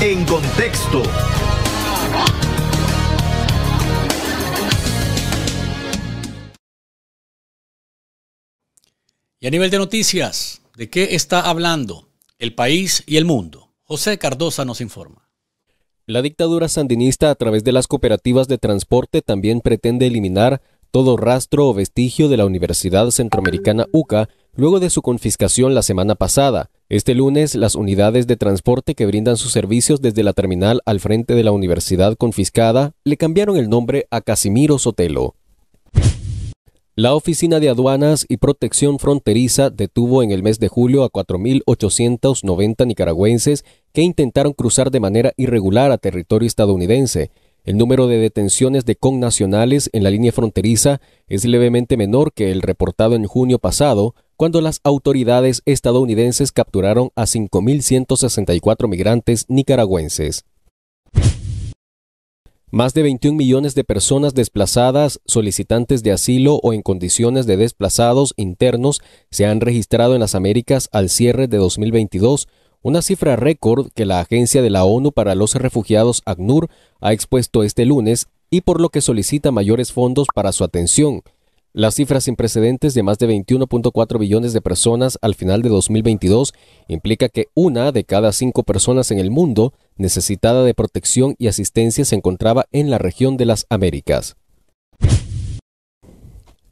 En contexto. Y a nivel de noticias, ¿de qué está hablando el país y el mundo? José Cardosa nos informa. La dictadura sandinista a través de las cooperativas de transporte también pretende eliminar todo rastro o vestigio de la Universidad Centroamericana UCA luego de su confiscación la semana pasada, este lunes, las unidades de transporte que brindan sus servicios desde la terminal al frente de la universidad confiscada le cambiaron el nombre a Casimiro Sotelo. La Oficina de Aduanas y Protección Fronteriza detuvo en el mes de julio a 4.890 nicaragüenses que intentaron cruzar de manera irregular a territorio estadounidense. El número de detenciones de connacionales en la línea fronteriza es levemente menor que el reportado en junio pasado, cuando las autoridades estadounidenses capturaron a 5.164 migrantes nicaragüenses. Más de 21 millones de personas desplazadas, solicitantes de asilo o en condiciones de desplazados internos se han registrado en las Américas al cierre de 2022, una cifra récord que la Agencia de la ONU para los Refugiados ACNUR ha expuesto este lunes y por lo que solicita mayores fondos para su atención. Las cifras sin precedentes de más de 21.4 billones de personas al final de 2022 implica que una de cada cinco personas en el mundo necesitada de protección y asistencia se encontraba en la región de las Américas.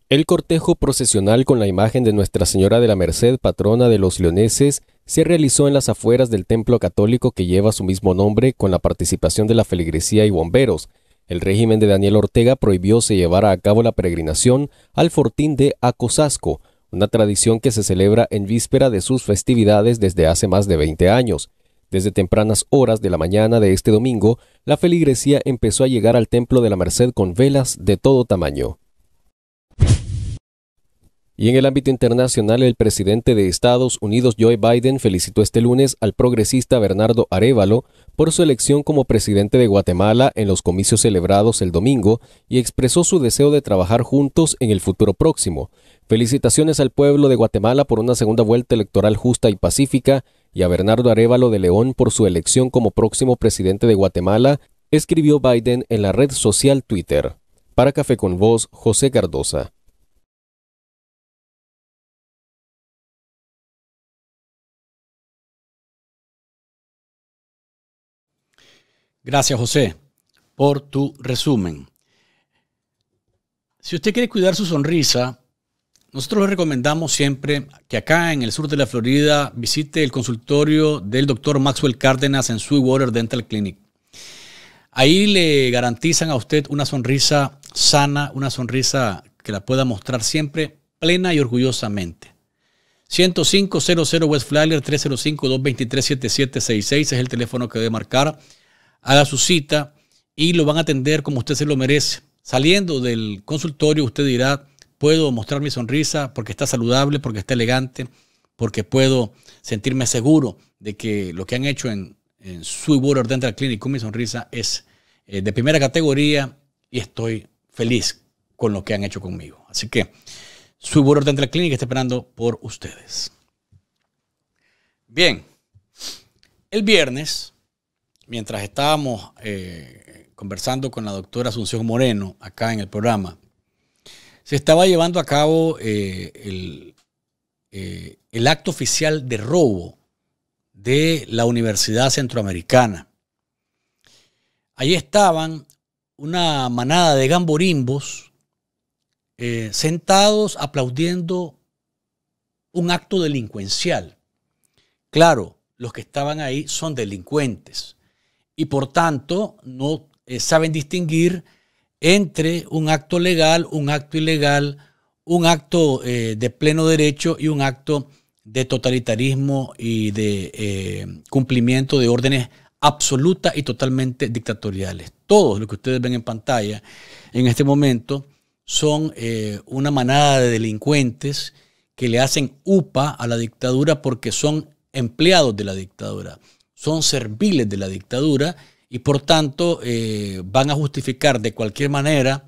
El cortejo procesional con la imagen de Nuestra Señora de la Merced, patrona de los leoneses, se realizó en las afueras del templo católico que lleva su mismo nombre con la participación de la feligresía y bomberos. El régimen de Daniel Ortega prohibió se llevara a cabo la peregrinación al fortín de Acosasco, una tradición que se celebra en víspera de sus festividades desde hace más de 20 años. Desde tempranas horas de la mañana de este domingo, la feligresía empezó a llegar al Templo de la Merced con velas de todo tamaño. Y en el ámbito internacional, el presidente de Estados Unidos, Joe Biden, felicitó este lunes al progresista Bernardo Arevalo por su elección como presidente de Guatemala en los comicios celebrados el domingo y expresó su deseo de trabajar juntos en el futuro próximo. Felicitaciones al pueblo de Guatemala por una segunda vuelta electoral justa y pacífica y a Bernardo Arevalo de León por su elección como próximo presidente de Guatemala, escribió Biden en la red social Twitter. Para Café con Voz, José Cardosa. Gracias, José, por tu resumen. Si usted quiere cuidar su sonrisa, nosotros le recomendamos siempre que acá en el sur de la Florida visite el consultorio del doctor Maxwell Cárdenas en Sweetwater Dental Clinic. Ahí le garantizan a usted una sonrisa sana, una sonrisa que la pueda mostrar siempre plena y orgullosamente. 10500 West Flyer 305-223-7766 es el teléfono que debe marcar haga su cita y lo van a atender como usted se lo merece. Saliendo del consultorio, usted dirá, puedo mostrar mi sonrisa porque está saludable, porque está elegante, porque puedo sentirme seguro de que lo que han hecho en, Sweetwater Dental Clinic con mi sonrisa es eh, de primera categoría y estoy feliz con lo que han hecho conmigo. Así que Sweetwater Dental Clinic está esperando por ustedes. Bien, el viernes mientras estábamos eh, conversando con la doctora Asunción Moreno acá en el programa, se estaba llevando a cabo eh, eh, el, acto oficial de robo de la Universidad Centroamericana. Ahí estaban una manada de gamborimbos sentados aplaudiendo un acto delincuencial. Claro, los que estaban ahí son delincuentes y por tanto no eh, saben distinguir entre un acto legal, un acto ilegal, un acto eh, de pleno derecho y un acto de totalitarismo y de eh, cumplimiento de órdenes absolutas y totalmente dictatoriales. Todo lo que ustedes ven en pantalla en este momento son una manada de delincuentes que le hacen UPA a la dictadura porque son empleados de la dictadura son serviles de la dictadura y por tanto eh, van a justificar de cualquier manera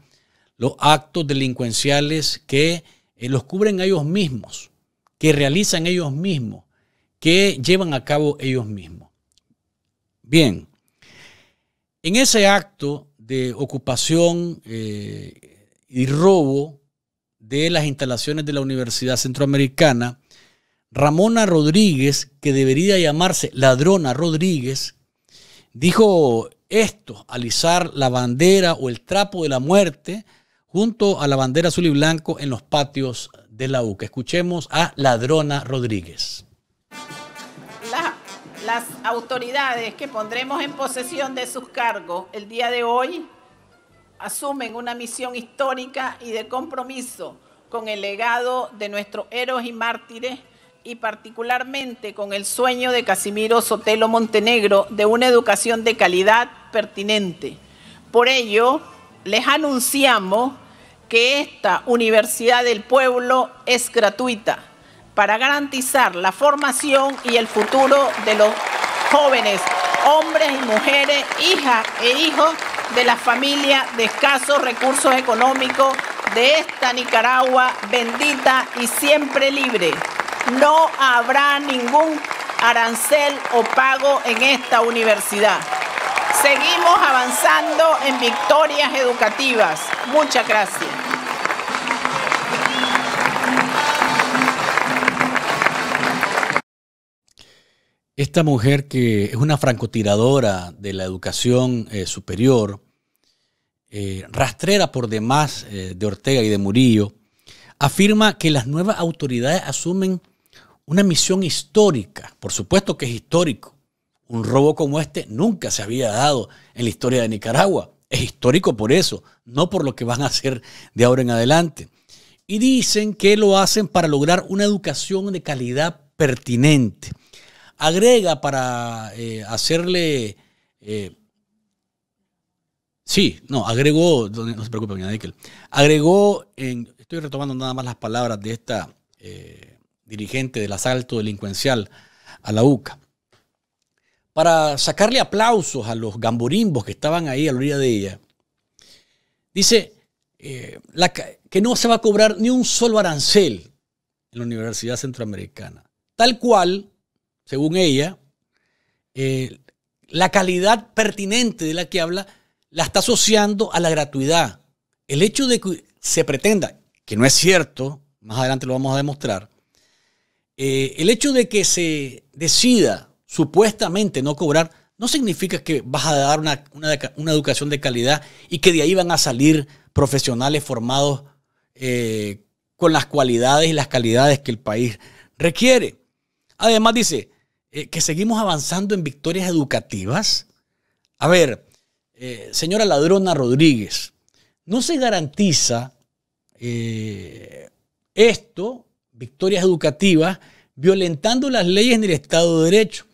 los actos delincuenciales que eh, los cubren ellos mismos, que realizan ellos mismos, que llevan a cabo ellos mismos. Bien, en ese acto de ocupación eh, y robo de las instalaciones de la Universidad Centroamericana, Ramona Rodríguez, que debería llamarse Ladrona Rodríguez, dijo esto, al izar la bandera o el trapo de la muerte junto a la bandera azul y blanco en los patios de la UCA. Escuchemos a Ladrona Rodríguez. las autoridades que pondremos en posesión de sus cargos el día de hoy asumen una misión histórica y de compromiso con el legado de nuestros héroes y mártires y particularmente con el sueño de Casimiro Sotelo Montenegro de una educación de calidad pertinente. Por ello, les anunciamos que esta Universidad del Pueblo es gratuita para garantizar la formación y el futuro de los jóvenes, hombres y mujeres, hijas e hijos de las familias de escasos recursos económicos de esta Nicaragua bendita y siempre libre no habrá ningún arancel o pago en esta universidad. Seguimos avanzando en victorias educativas. Muchas gracias. Esta mujer que es una francotiradora de la educación eh, superior, eh, rastrera por demás eh, de Ortega y de Murillo, afirma que las nuevas autoridades asumen una misión histórica, por supuesto que es histórico. Un robo como este nunca se había dado en la historia de Nicaragua. Es histórico por eso, no por lo que van a hacer de ahora en adelante. Y dicen que lo hacen para lograr una educación de calidad pertinente. Agrega para eh, hacerle... Eh, sí, no, agregó, no se preocupe, doña Agregó, estoy retomando nada más las palabras de esta... Eh, dirigente del asalto delincuencial a la UCA, para sacarle aplausos a los gamborimbos que estaban ahí a la orilla de ella, dice eh, que no se va a cobrar ni un solo arancel en la Universidad Centroamericana. Tal cual, según ella, eh, la calidad pertinente de la que habla la está asociando a la gratuidad. El hecho de que se pretenda, que no es cierto, más adelante lo vamos a demostrar, eh, el hecho de que se decida supuestamente no cobrar no significa que vas a dar una, educación de calidad y que de ahí van a salir profesionales formados eh, con las cualidades y las calidades que el país requiere. Además dice eh, que seguimos avanzando en victorias educativas. A ver, señora ladrona Rodríguez, no se garantiza esto victorias educativas violentando las leyes en el Estado de Derecho,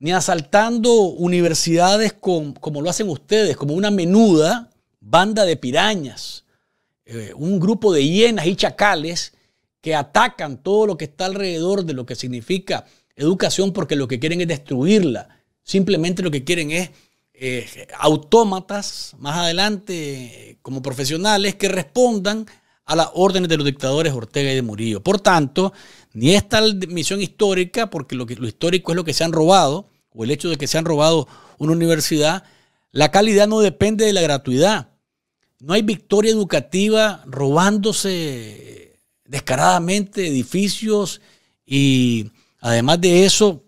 ni asaltando universidades como lo hacen ustedes, como una menuda banda de pirañas, eh, un grupo de hienas y chacales que atacan todo lo que está alrededor de lo que significa educación porque lo que quieren es destruirla. Simplemente lo que quieren es eh, autómatas más adelante eh, como profesionales que respondan a las órdenes de los dictadores Ortega y de Murillo. Por tanto, ni esta misión histórica, porque lo, histórico es lo que se han robado, o el hecho de que se han robado una universidad, la calidad no depende de la gratuidad. No hay victoria educativa robándose descaradamente edificios y además de eso,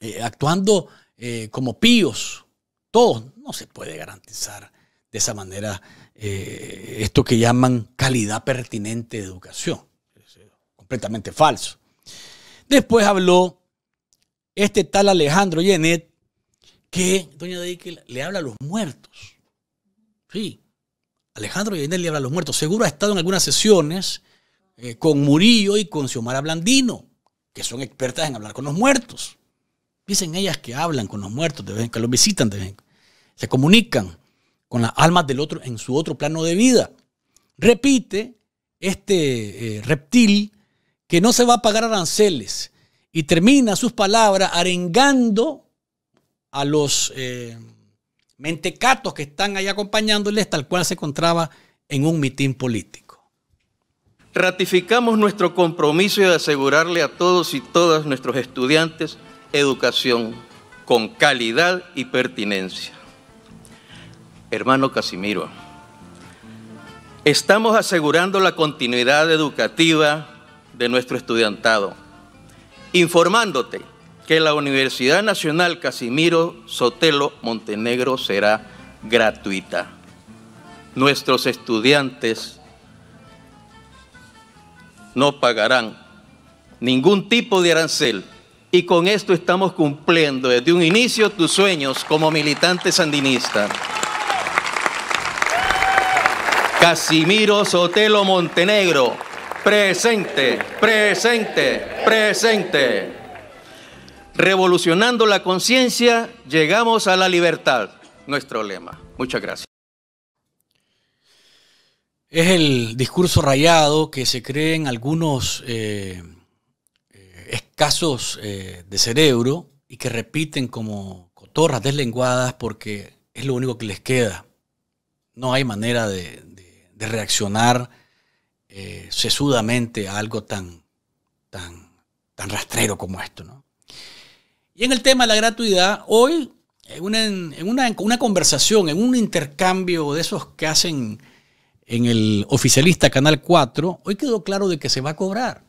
eh, actuando eh, como píos. Todo no se puede garantizar de esa manera eh, esto que llaman calidad pertinente de educación. completamente falso. Después habló este tal Alejandro Yenet que doña le habla a los muertos. Sí, Alejandro Yenet le habla a los muertos. Seguro ha estado en algunas sesiones eh, con Murillo y con Xiomara Blandino, que son expertas en hablar con los muertos. Dicen ellas que hablan con los muertos, de que los visitan, se comunican con las almas del otro en su otro plano de vida. Repite este eh, reptil que no se va a pagar aranceles y termina sus palabras arengando a los eh, mentecatos que están ahí acompañándoles, tal cual se encontraba en un mitin político. Ratificamos nuestro compromiso de asegurarle a todos y todas nuestros estudiantes educación con calidad y pertinencia Hermano Casimiro, estamos asegurando la continuidad educativa de nuestro estudiantado, informándote que la Universidad Nacional Casimiro Sotelo Montenegro será gratuita. Nuestros estudiantes no pagarán ningún tipo de arancel y con esto estamos cumpliendo desde un inicio tus sueños como militante sandinista. Casimiro Sotelo Montenegro. Presente, presente, presente. Revolucionando la conciencia, llegamos a la libertad. Nuestro lema. Muchas gracias. Es el discurso rayado que se creen en algunos eh, eh, escasos eh, de cerebro y que repiten como cotorras deslenguadas porque es lo único que les queda. No hay manera de, de reaccionar eh, sesudamente a algo tan, tan, tan rastrero como esto. Y en el tema de la gratuidad, hoy, en una, conversación, en un intercambio de esos que hacen en el oficialista Canal 4, hoy quedó claro de que se va a cobrar.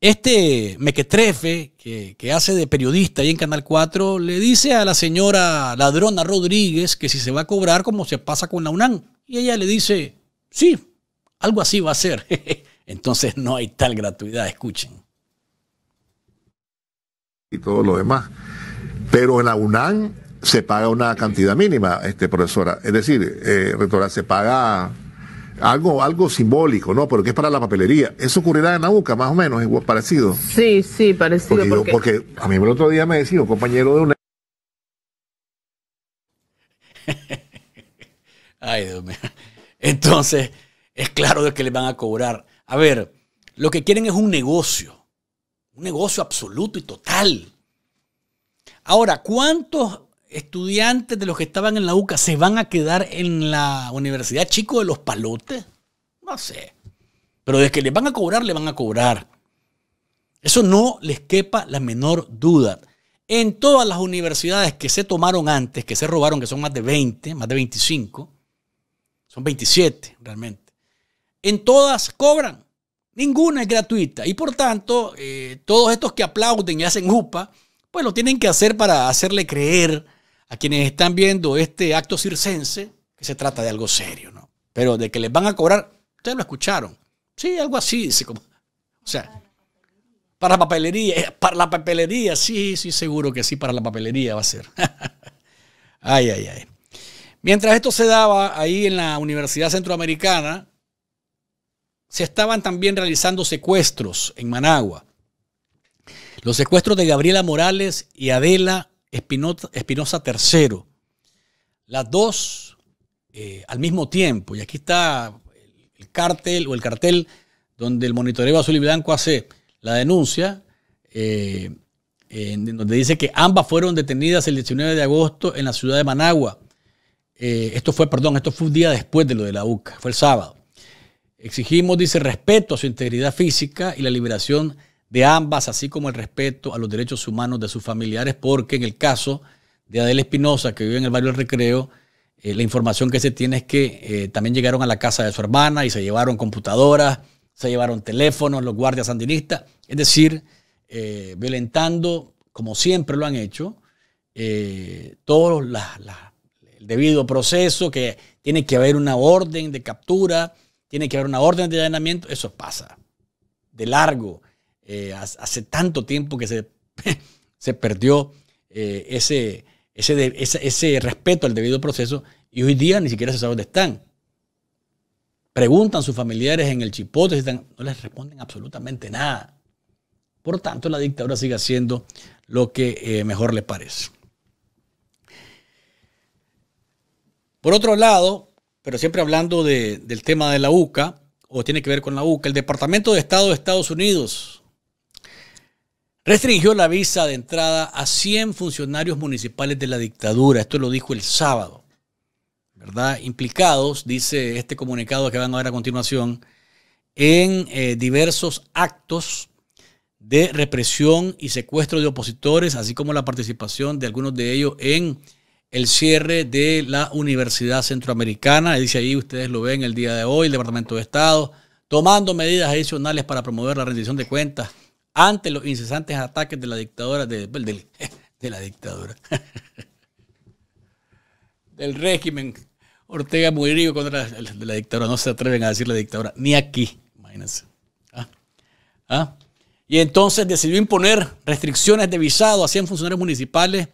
Este mequetrefe que, que, hace de periodista ahí en Canal 4 le dice a la señora ladrona Rodríguez que si se va a cobrar como se pasa con la UNAM. Y ella le dice, sí, algo así va a ser. Entonces no hay tal gratuidad, escuchen. Y todo lo demás. Pero en la UNAM se paga una cantidad mínima, este, profesora. Es decir, eh, rectora, se paga algo, algo simbólico, ¿no? Porque es para la papelería. Eso ocurrirá en la UCA, más o menos, es parecido. Sí, sí, parecido. Porque, a mí el otro día me decía un compañero de una... Ay, Dios mío. Entonces, es claro de que le van a cobrar. A ver, lo que quieren es un negocio. Un negocio absoluto y total. Ahora, ¿cuántos estudiantes de los que estaban en la UCA se van a quedar en la Universidad Chico de los Palotes? No sé. Pero de que le van a cobrar, le van a cobrar. Eso no les quepa la menor duda. En todas las universidades que se tomaron antes, que se robaron, que son más de 20, más de 25, son 27 realmente. En todas cobran. Ninguna es gratuita. Y por tanto, eh, todos estos que aplauden y hacen UPA, pues lo tienen que hacer para hacerle creer a quienes están viendo este acto circense que se trata de algo serio, ¿no? Pero de que les van a cobrar, ustedes lo escucharon. Sí, algo así, como, o sea, para la papelería, eh, para la papelería, sí, sí, seguro que sí, para la papelería va a ser. ay, ay, ay. Mientras esto se daba ahí en la Universidad Centroamericana, se estaban también realizando secuestros en Managua. Los secuestros de Gabriela Morales y Adela Espinosa III. Las dos eh, al mismo tiempo. Y aquí está el cartel o el cartel donde el monitoreo azul y blanco hace la denuncia, eh, donde dice que ambas fueron detenidas el 19 de agosto en la ciudad de Managua eh, esto fue, perdón, esto fue un día después de lo de la UCA, fue el sábado. Exigimos, dice, respeto a su integridad física y la liberación de ambas, así como el respeto a los derechos humanos de sus familiares, porque en el caso de Adela Espinosa, que vive en el barrio del Recreo, eh, la información que se tiene es que eh, también llegaron a la casa de su hermana y se llevaron computadoras, se llevaron teléfonos, los guardias sandinistas, es decir, violentando, como siempre lo han hecho, todas las, debido proceso, que tiene que haber una orden de captura, tiene que haber una orden de allanamiento, eso pasa de largo. Eh, hace tanto tiempo que se, se perdió eh, ese, ese, respeto al debido proceso y hoy día ni siquiera se sabe dónde están. Preguntan sus familiares en el chipote, no les responden absolutamente nada. Por tanto, la dictadura sigue haciendo lo que eh, mejor le parece. Por otro lado, pero siempre hablando del tema de la UCA, o tiene que ver con la UCA, el Departamento de Estado de Estados Unidos restringió la visa de entrada a 100 funcionarios municipales de la dictadura. Esto lo dijo el sábado. ¿verdad? Implicados, dice este comunicado que van a ver a continuación, en eh, diversos actos de represión y secuestro de opositores, así como la participación de algunos de ellos en el cierre de la Universidad Centroamericana. Dice ahí, ustedes lo ven el día de hoy, el Departamento de Estado, tomando medidas adicionales para promover la rendición de cuentas ante los incesantes ataques de la dictadura, de, la dictadura, del régimen Ortega Murillo contra la, dictadura. No se atreven a decir la dictadura, ni aquí, imagínense. Ah, ah. Y entonces decidió imponer restricciones de visado a 100 funcionarios municipales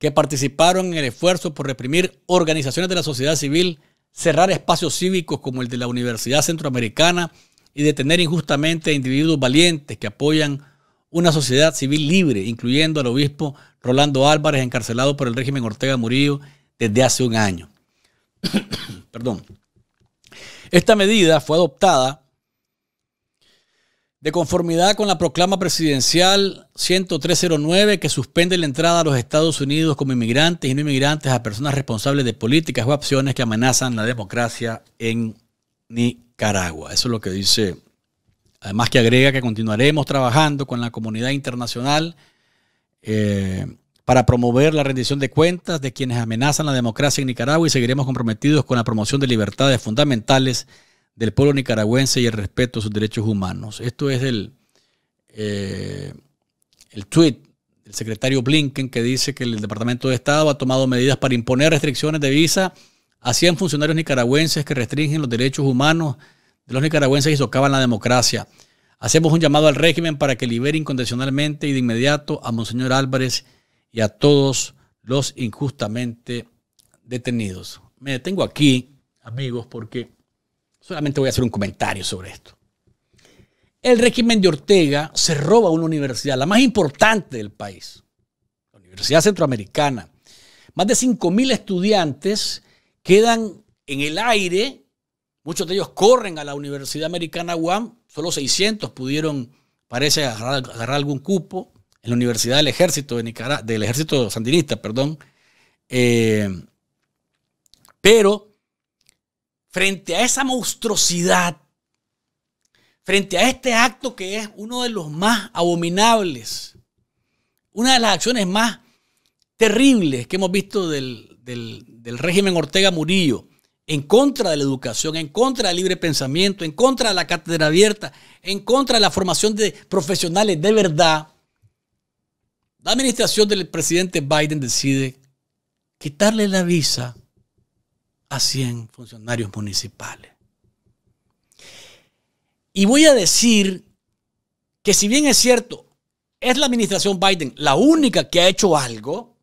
que participaron en el esfuerzo por reprimir organizaciones de la sociedad civil, cerrar espacios cívicos como el de la Universidad Centroamericana y detener injustamente a individuos valientes que apoyan una sociedad civil libre, incluyendo al obispo Rolando Álvarez, encarcelado por el régimen Ortega Murillo desde hace un año. Perdón. Esta medida fue adoptada de conformidad con la proclama presidencial 10309 que suspende la entrada a los Estados Unidos como inmigrantes y no inmigrantes a personas responsables de políticas o acciones que amenazan la democracia en Nicaragua. Eso es lo que dice. Además que agrega que continuaremos trabajando con la comunidad internacional eh, para promover la rendición de cuentas de quienes amenazan la democracia en Nicaragua y seguiremos comprometidos con la promoción de libertades fundamentales del pueblo nicaragüense y el respeto a sus derechos humanos. Esto es el, eh, el tweet del secretario Blinken que dice que el Departamento de Estado ha tomado medidas para imponer restricciones de visa a 100 funcionarios nicaragüenses que restringen los derechos humanos de los nicaragüenses y socavan la democracia. Hacemos un llamado al régimen para que libere incondicionalmente y de inmediato a Monseñor Álvarez y a todos los injustamente detenidos. Me detengo aquí, amigos, porque Solamente voy a hacer un comentario sobre esto. El régimen de Ortega se roba una universidad, la más importante del país, la Universidad Centroamericana. Más de 5.000 estudiantes quedan en el aire, muchos de ellos corren a la Universidad Americana UAM, solo 600 pudieron, parece, agarrar, algún cupo en la Universidad del Ejército, de Nicaragua, del Ejército Sandinista, perdón. Eh, pero frente a esa monstruosidad, frente a este acto que es uno de los más abominables, una de las acciones más terribles que hemos visto del, régimen Ortega Murillo, en contra de la educación, en contra del libre pensamiento, en contra de la cátedra abierta, en contra de la formación de profesionales de verdad, la administración del presidente Biden decide quitarle la visa a 100 funcionarios municipales. Y voy a decir que si bien es cierto, es la administración Biden la única que ha hecho algo,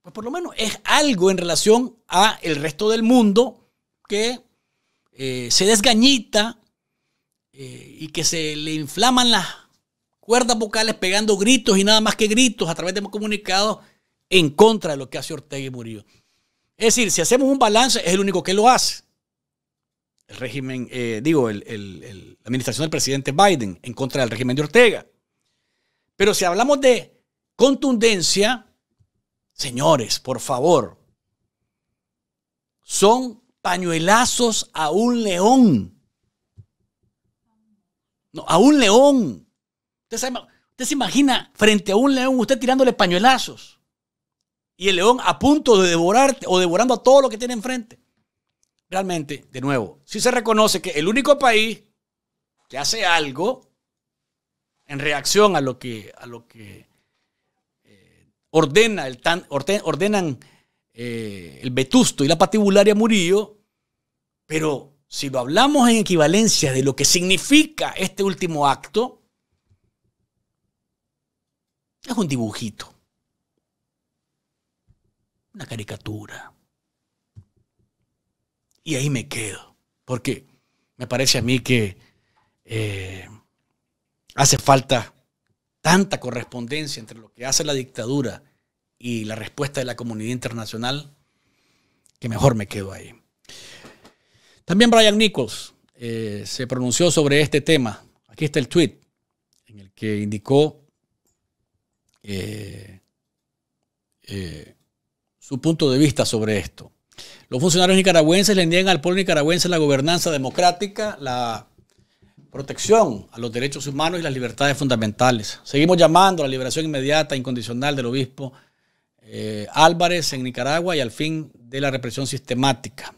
pues por lo menos es algo en relación a el resto del mundo que eh, se desgañita eh, y que se le inflaman las cuerdas vocales pegando gritos y nada más que gritos a través de comunicados en contra de lo que hace Ortega y Murillo. Es decir, si hacemos un balance, es el único que lo hace. El régimen, eh, digo, la administración del presidente Biden en contra del régimen de Ortega. Pero si hablamos de contundencia, señores, por favor, son pañuelazos a un león. No, a un león. usted se imagina frente a un león, usted tirándole pañuelazos y el león a punto de devorarte o devorando a todo lo que tiene enfrente. Realmente, de nuevo, sí se reconoce que el único país que hace algo en reacción a lo que, a lo que eh, ordena el ordenan eh, el vetusto y la patibularia Murillo, pero si lo hablamos en equivalencia de lo que significa este último acto, es un dibujito una caricatura. Y ahí me quedo, porque me parece a mí que eh, hace falta tanta correspondencia entre lo que hace la dictadura y la respuesta de la comunidad internacional, que mejor me quedo ahí. También Brian Nichols eh, se pronunció sobre este tema. Aquí está el tweet en el que indicó eh, eh su punto de vista sobre esto. Los funcionarios nicaragüenses le niegan al pueblo nicaragüense la gobernanza democrática, la protección a los derechos humanos y las libertades fundamentales. Seguimos llamando a la liberación inmediata e incondicional del obispo eh, Álvarez en Nicaragua y al fin de la represión sistemática.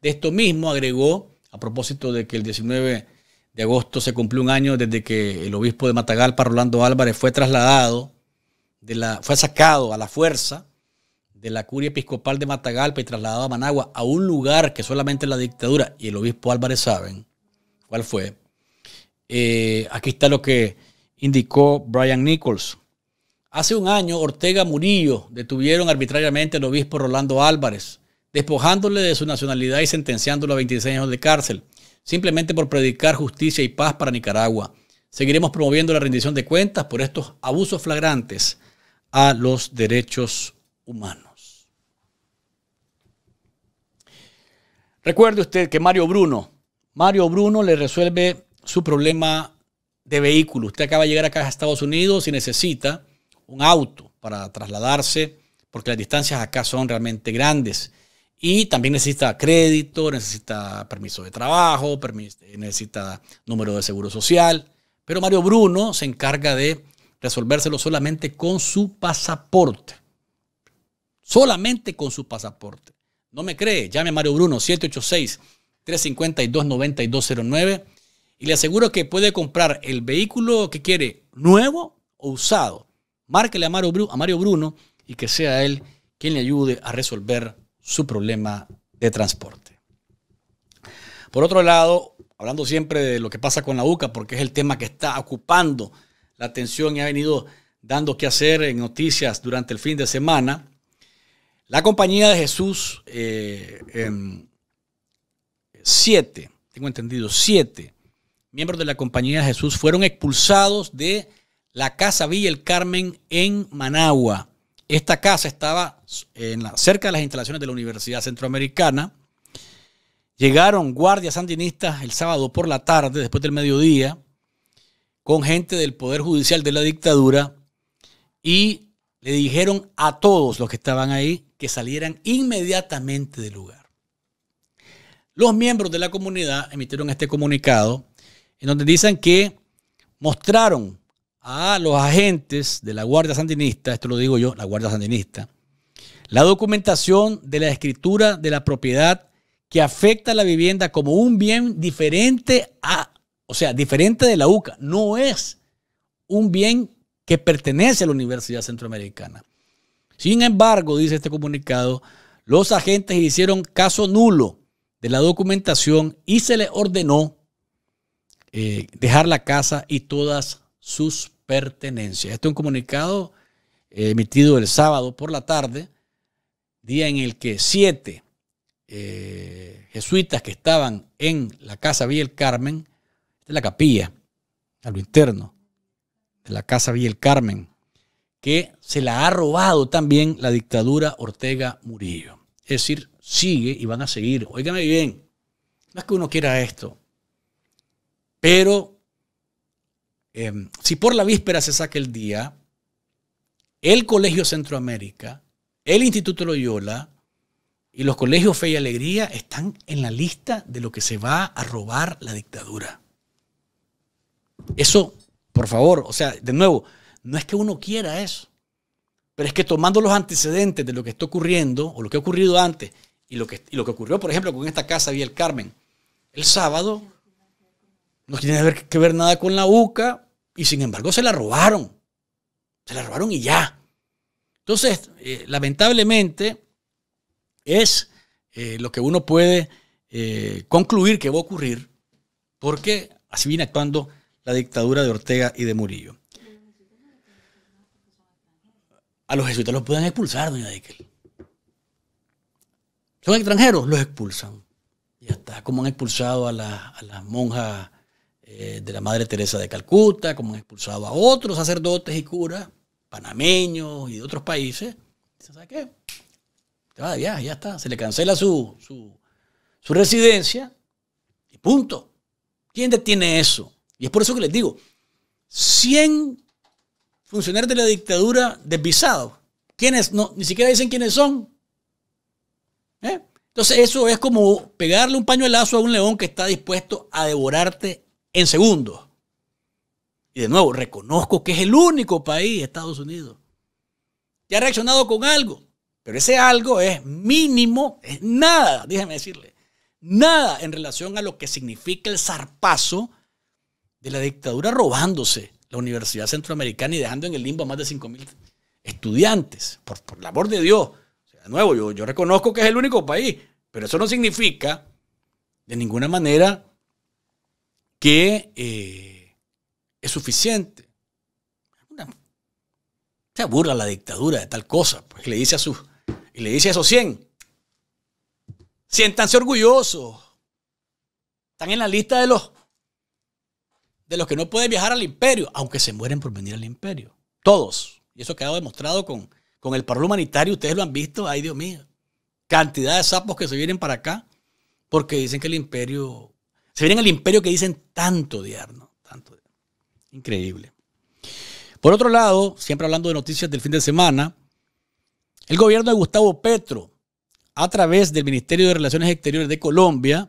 De esto mismo agregó, a propósito de que el 19 de agosto se cumplió un año desde que el obispo de Matagalpa, Rolando Álvarez, fue trasladado, fue sacado a la fuerza de la curia episcopal de Matagalpa y trasladado a Managua a un lugar que solamente la dictadura y el obispo Álvarez saben cuál fue. Eh, aquí está lo que indicó Brian Nichols. Hace un año, Ortega Murillo detuvieron arbitrariamente al obispo Rolando Álvarez, despojándole de su nacionalidad y sentenciándolo a 26 años de cárcel, simplemente por predicar justicia y paz para Nicaragua. Seguiremos promoviendo la rendición de cuentas por estos abusos flagrantes a los derechos humanos. Recuerde usted que Mario Bruno, Mario Bruno le resuelve su problema de vehículo. Usted acaba de llegar acá a Estados Unidos y necesita un auto para trasladarse porque las distancias acá son realmente grandes. Y también necesita crédito, necesita permiso de trabajo, necesita número de seguro social. Pero Mario Bruno se encarga de resolvérselo solamente con su pasaporte. Solamente con su pasaporte. No me cree, llame a Mario Bruno 786-352-9209 y le aseguro que puede comprar el vehículo que quiere nuevo o usado. Márquele a Mario, Bruno, a Mario Bruno y que sea él quien le ayude a resolver su problema de transporte. Por otro lado, hablando siempre de lo que pasa con la UCA, porque es el tema que está ocupando la atención y ha venido dando que hacer en noticias durante el fin de semana, la compañía de Jesús eh, em, siete, tengo entendido, siete miembros de la compañía de Jesús fueron expulsados de la casa Villa El Carmen en Managua. Esta casa estaba cerca de las instalaciones de la Universidad Centroamericana. Llegaron guardias sandinistas el sábado por la tarde, después del mediodía, con gente del Poder Judicial de la dictadura y le dijeron a todos los que estaban ahí que salieran inmediatamente del lugar. Los miembros de la comunidad emitieron este comunicado en donde dicen que mostraron a los agentes de la Guardia Sandinista, esto lo digo yo, la Guardia Sandinista, la documentación de la escritura de la propiedad que afecta a la vivienda como un bien diferente a, o sea, diferente de la UCA, no es un bien que pertenece a la Universidad Centroamericana. Sin embargo, dice este comunicado, los agentes hicieron caso nulo de la documentación y se les ordenó eh, dejar la casa y todas sus pertenencias. Este es un comunicado eh, emitido el sábado por la tarde, día en el que siete eh, jesuitas que estaban en la casa Villa el Carmen, de la capilla, a lo interno de la casa Villa el Carmen, que se la ha robado también la dictadura Ortega Murillo. Es decir, sigue y van a seguir. Óigame bien, no es que uno quiera esto, pero em, si por la víspera se saca el día, el Colegio Centroamérica, el Instituto Loyola y los colegios Fe y Alegría están en la lista de lo que se va a robar la dictadura. Eso, por favor, o sea, de nuevo, no es que uno quiera eso, pero es que tomando los antecedentes de lo que está ocurriendo o lo que ha ocurrido antes y lo que, lo que ocurrió, por ejemplo, con esta casa Vía el Carmen, el sábado no tiene que ver nada con la UCA y sin embargo se la robaron. Se la robaron y ya. Entonces, eh, lamentablemente, es eh, lo que uno puede eh, concluir que va a ocurrir porque así viene actuando la dictadura de Ortega y de Murillo. A los jesuitas los pueden expulsar, doña Dekel. Son extranjeros, los expulsan. Ya está, como han expulsado a las la monjas eh, de la Madre Teresa de Calcuta, como han expulsado a otros sacerdotes y curas, panameños y de otros países. ¿Sabes qué? ya está. Se le cancela su, su residencia y punto. ¿Quién detiene eso? Y es por eso que les digo, 100 funcionarios de la dictadura desvisados. ¿Quiénes? No, ni siquiera dicen quiénes son. ¿Eh? Entonces eso es como pegarle un pañuelazo a un león que está dispuesto a devorarte en segundos. Y de nuevo, reconozco que es el único país, Estados Unidos, que ha reaccionado con algo. Pero ese algo es mínimo, es nada, déjeme decirle, nada en relación a lo que significa el zarpazo de la dictadura robándose Universidad Centroamericana y dejando en el limbo a más de 5.000 estudiantes, por, por el amor de Dios. de nuevo, yo, yo reconozco que es el único país, pero eso no significa de ninguna manera que eh, es suficiente. se aburra la dictadura de tal cosa, pues le dice a sus, y le dice a esos 100, siéntanse orgullosos, están en la lista de los de los que no pueden viajar al imperio, aunque se mueren por venir al imperio. Todos. Y eso ha quedado demostrado con, el paro humanitario. Ustedes lo han visto. Ay, Dios mío. Cantidad de sapos que se vienen para acá porque dicen que el imperio... Se vienen al imperio que dicen tanto diarno, Tanto Increíble. Por otro lado, siempre hablando de noticias del fin de semana, el gobierno de Gustavo Petro, a través del Ministerio de Relaciones Exteriores de Colombia,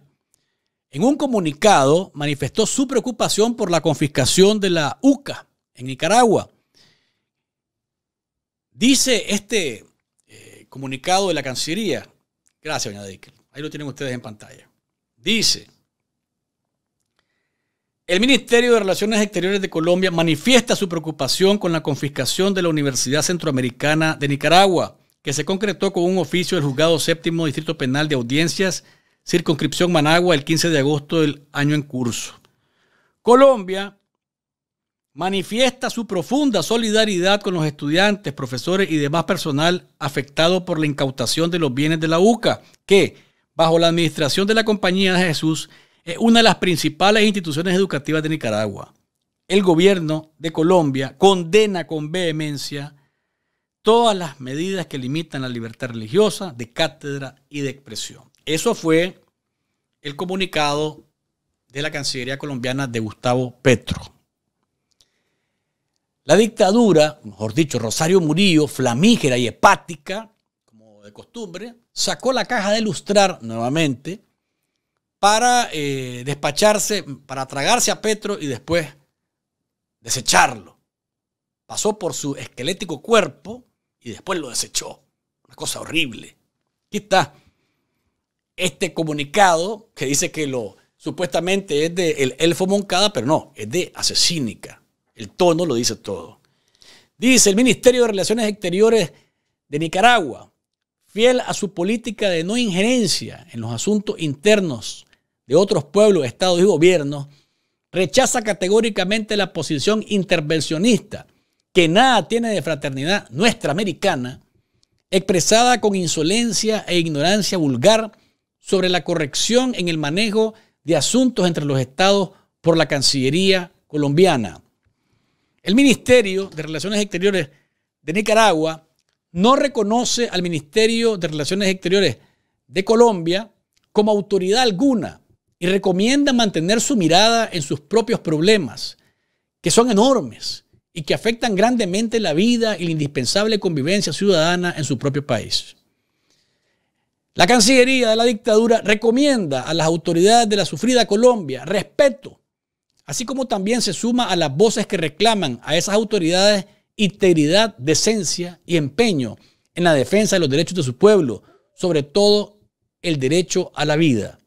en un comunicado manifestó su preocupación por la confiscación de la UCA en Nicaragua. Dice este eh, comunicado de la Cancillería, gracias, doña Dickel, ahí lo tienen ustedes en pantalla. Dice, el Ministerio de Relaciones Exteriores de Colombia manifiesta su preocupación con la confiscación de la Universidad Centroamericana de Nicaragua, que se concretó con un oficio del Juzgado Séptimo Distrito Penal de Audiencias circunscripción Managua, el 15 de agosto del año en curso. Colombia manifiesta su profunda solidaridad con los estudiantes, profesores y demás personal afectado por la incautación de los bienes de la UCA, que, bajo la administración de la Compañía de Jesús, es una de las principales instituciones educativas de Nicaragua. El gobierno de Colombia condena con vehemencia todas las medidas que limitan la libertad religiosa, de cátedra y de expresión. Eso fue el comunicado de la Cancillería colombiana de Gustavo Petro. La dictadura, mejor dicho, Rosario Murillo, flamígera y hepática, como de costumbre, sacó la caja de lustrar nuevamente para eh, despacharse, para tragarse a Petro y después desecharlo. Pasó por su esquelético cuerpo y después lo desechó. Una cosa horrible. Aquí está este comunicado que dice que lo supuestamente es del de elfo Moncada, pero no, es de Asesínica. El tono lo dice todo. Dice el Ministerio de Relaciones Exteriores de Nicaragua, fiel a su política de no injerencia en los asuntos internos de otros pueblos, estados y gobiernos, rechaza categóricamente la posición intervencionista que nada tiene de fraternidad nuestra americana, expresada con insolencia e ignorancia vulgar sobre la corrección en el manejo de asuntos entre los estados por la Cancillería colombiana. El Ministerio de Relaciones Exteriores de Nicaragua no reconoce al Ministerio de Relaciones Exteriores de Colombia como autoridad alguna y recomienda mantener su mirada en sus propios problemas, que son enormes y que afectan grandemente la vida y la indispensable convivencia ciudadana en su propio país. La Cancillería de la dictadura recomienda a las autoridades de la sufrida Colombia respeto, así como también se suma a las voces que reclaman a esas autoridades integridad, decencia y empeño en la defensa de los derechos de su pueblo, sobre todo el derecho a la vida.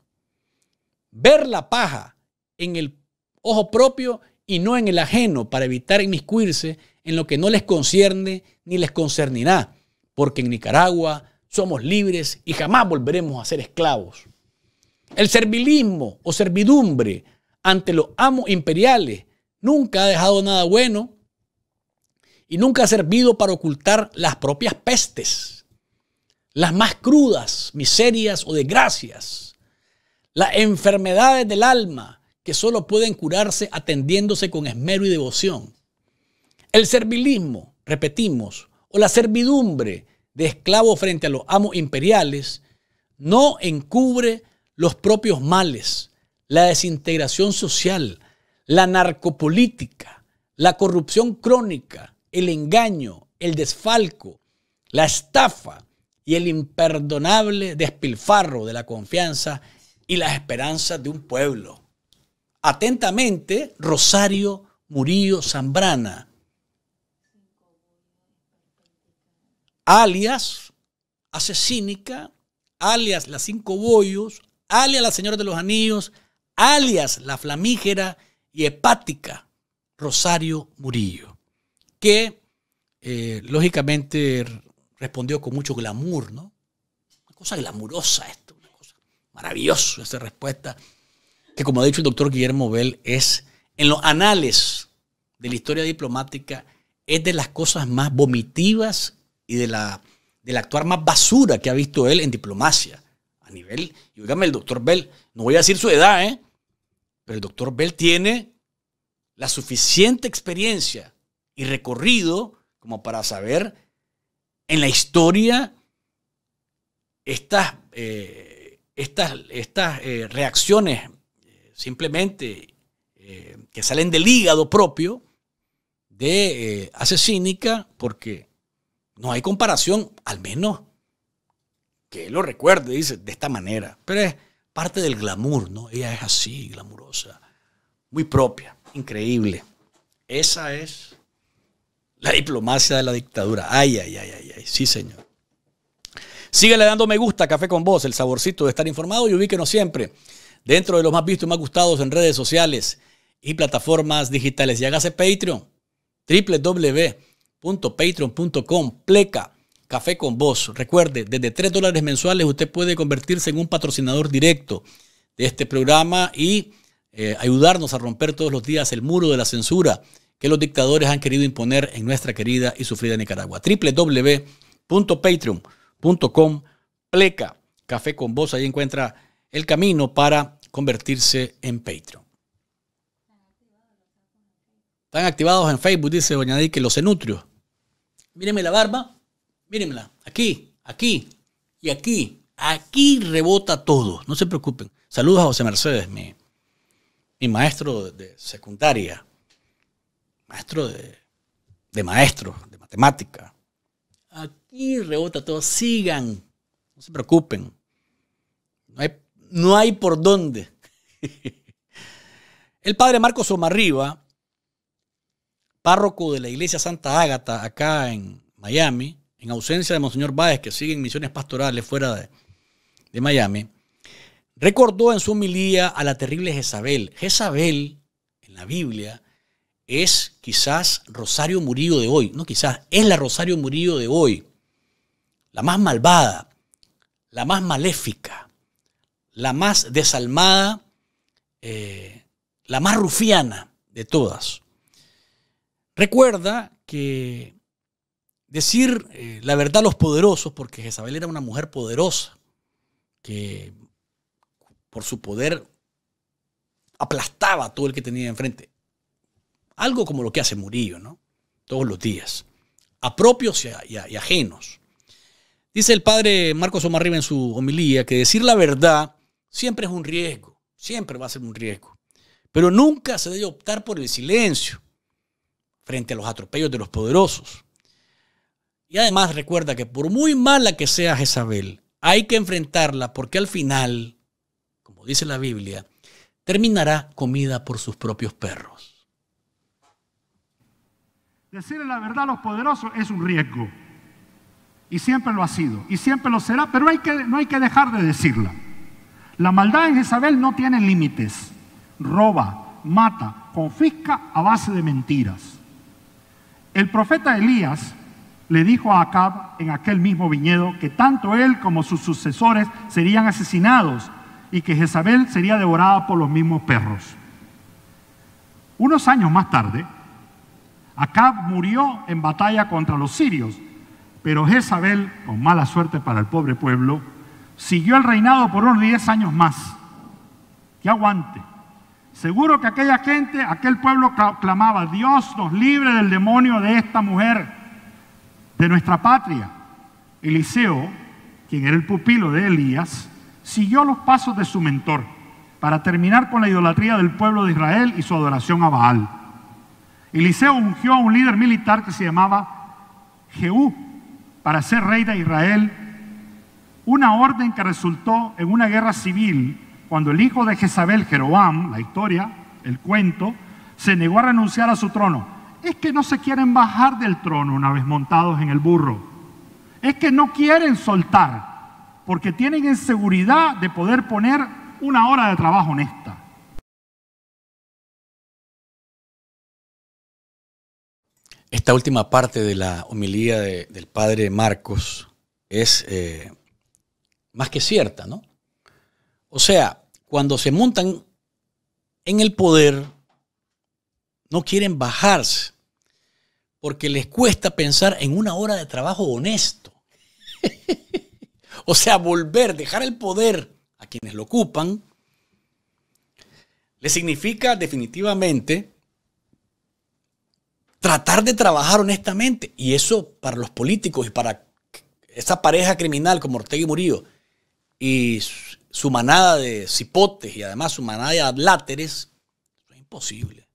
Ver la paja en el ojo propio y no en el ajeno para evitar inmiscuirse en lo que no les concierne ni les concernirá, porque en Nicaragua somos libres y jamás volveremos a ser esclavos. El servilismo o servidumbre ante los amos imperiales nunca ha dejado nada bueno y nunca ha servido para ocultar las propias pestes, las más crudas miserias o desgracias, las enfermedades del alma que solo pueden curarse atendiéndose con esmero y devoción. El servilismo, repetimos, o la servidumbre de esclavo frente a los amos imperiales no encubre los propios males, la desintegración social, la narcopolítica, la corrupción crónica, el engaño, el desfalco, la estafa y el imperdonable despilfarro de la confianza y las esperanzas de un pueblo. Atentamente, Rosario Murillo Zambrana, alias Asesínica, alias Las Cinco Bollos, alias La Señora de los Anillos, alias La Flamígera y Hepática Rosario Murillo, que eh, lógicamente respondió con mucho glamour, ¿no? Una cosa glamurosa esto, una cosa maravillosa esa respuesta, que como ha dicho el doctor Guillermo Bell, es en los anales de la historia diplomática, es de las cosas más vomitivas y de la, actuar más basura que ha visto él en diplomacia. A nivel, y oígame, el doctor Bell, no voy a decir su edad, ¿eh? pero el doctor Bell tiene la suficiente experiencia y recorrido como para saber en la historia estas, eh, estas, estas eh, reacciones eh, simplemente que salen del hígado propio de asesínica porque no hay comparación, al menos que él lo recuerde, dice, de esta manera. Pero es parte del glamour, ¿no? Ella es así, glamurosa, muy propia, increíble. Esa es la diplomacia de la dictadura. Ay, ay, ay, ay, ay. Sí, señor. Síguele dando me gusta Café con Vos, el saborcito de estar informado y ubíquenos siempre dentro de los más vistos y más gustados en redes sociales y plataformas digitales. Y hágase Patreon, www patreon.com pleca café con vos. Recuerde, desde 3 dólares mensuales usted puede convertirse en un patrocinador directo de este programa y eh, ayudarnos a romper todos los días el muro de la censura que los dictadores han querido imponer en nuestra querida y sufrida Nicaragua. www.patreon.com pleca café con vos. Ahí encuentra el camino para convertirse en Patreon. Están activados en Facebook, dice Doña que los enutrios míreme la barba, mírenmela, aquí, aquí y aquí. Aquí rebota todo, no se preocupen. Saludos a José Mercedes, mi, maestro de secundaria, maestro de, maestro, de matemática. Aquí rebota todo, sigan, no se preocupen. No hay, no hay por dónde. El padre Marcos Omarriba párroco de la iglesia Santa Ágata acá en Miami, en ausencia de Monseñor Báez, que sigue en misiones pastorales fuera de, Miami, recordó en su homilía a la terrible Jezabel. Jezabel, en la Biblia, es quizás Rosario Murillo de hoy, no quizás, es la Rosario Murillo de hoy, la más malvada, la más maléfica, la más desalmada, eh, la más rufiana de todas. Recuerda que decir eh, la verdad a los poderosos, porque Jezabel era una mujer poderosa, que por su poder aplastaba a todo el que tenía enfrente. Algo como lo que hace Murillo, ¿no? Todos los días, a propios y, ajenos. Dice el padre Marcos Riva en su homilía que decir la verdad siempre es un riesgo, siempre va a ser un riesgo, pero nunca se debe optar por el silencio frente a los atropellos de los poderosos. Y además recuerda que por muy mala que sea Jezabel, hay que enfrentarla porque al final, como dice la Biblia, terminará comida por sus propios perros. Decirle la verdad a los poderosos es un riesgo. Y siempre lo ha sido. Y siempre lo será. Pero hay que, no hay que dejar de decirla. La maldad en Jezabel no tiene límites. Roba, mata, confisca a base de mentiras. El profeta Elías le dijo a Acab en aquel mismo viñedo que tanto él como sus sucesores serían asesinados y que Jezabel sería devorada por los mismos perros. Unos años más tarde, Acab murió en batalla contra los sirios, pero Jezabel, con mala suerte para el pobre pueblo, siguió el reinado por unos diez años más. Que aguante. Seguro que aquella gente, aquel pueblo clamaba, Dios nos libre del demonio de esta mujer, de nuestra patria. Eliseo, quien era el pupilo de Elías, siguió los pasos de su mentor para terminar con la idolatría del pueblo de Israel y su adoración a Baal. Eliseo ungió a un líder militar que se llamaba Jehú para ser rey de Israel, una orden que resultó en una guerra civil cuando el hijo de Jezabel, Jeroboam, la historia, el cuento, se negó a renunciar a su trono. Es que no se quieren bajar del trono una vez montados en el burro. Es que no quieren soltar, porque tienen inseguridad de poder poner una hora de trabajo honesta. Esta última parte de la homilía del padre Marcos es eh, más que cierta, ¿no? O sea, cuando se montan en el poder, no quieren bajarse, porque les cuesta pensar en una hora de trabajo honesto. o sea, volver, dejar el poder a quienes lo ocupan, le significa definitivamente tratar de trabajar honestamente. Y eso para los políticos y para esa pareja criminal como Ortega y Murillo y su manada de cipotes y además su manada de adláteres, es imposible.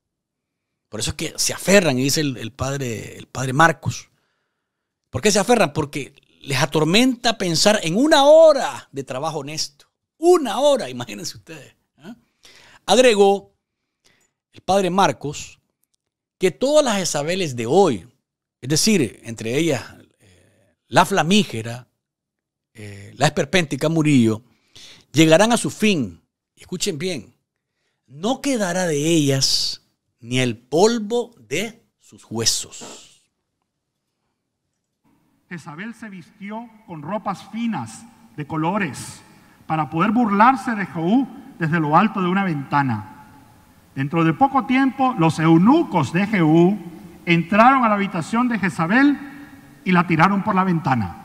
Por eso es que se aferran, y dice el, padre, el padre Marcos. ¿Por qué se aferran? Porque les atormenta pensar en una hora de trabajo honesto. Una hora, imagínense ustedes. ¿eh? Agregó el padre Marcos que todas las Isabeles de hoy, es decir, entre ellas eh, la flamígera, eh, la esperpéntica Murillo, llegarán a su fin. Escuchen bien, no quedará de ellas ni el polvo de sus huesos. Jezabel se vistió con ropas finas de colores para poder burlarse de Jehú desde lo alto de una ventana. Dentro de poco tiempo, los eunucos de Jehú entraron a la habitación de Jezabel y la tiraron por la ventana.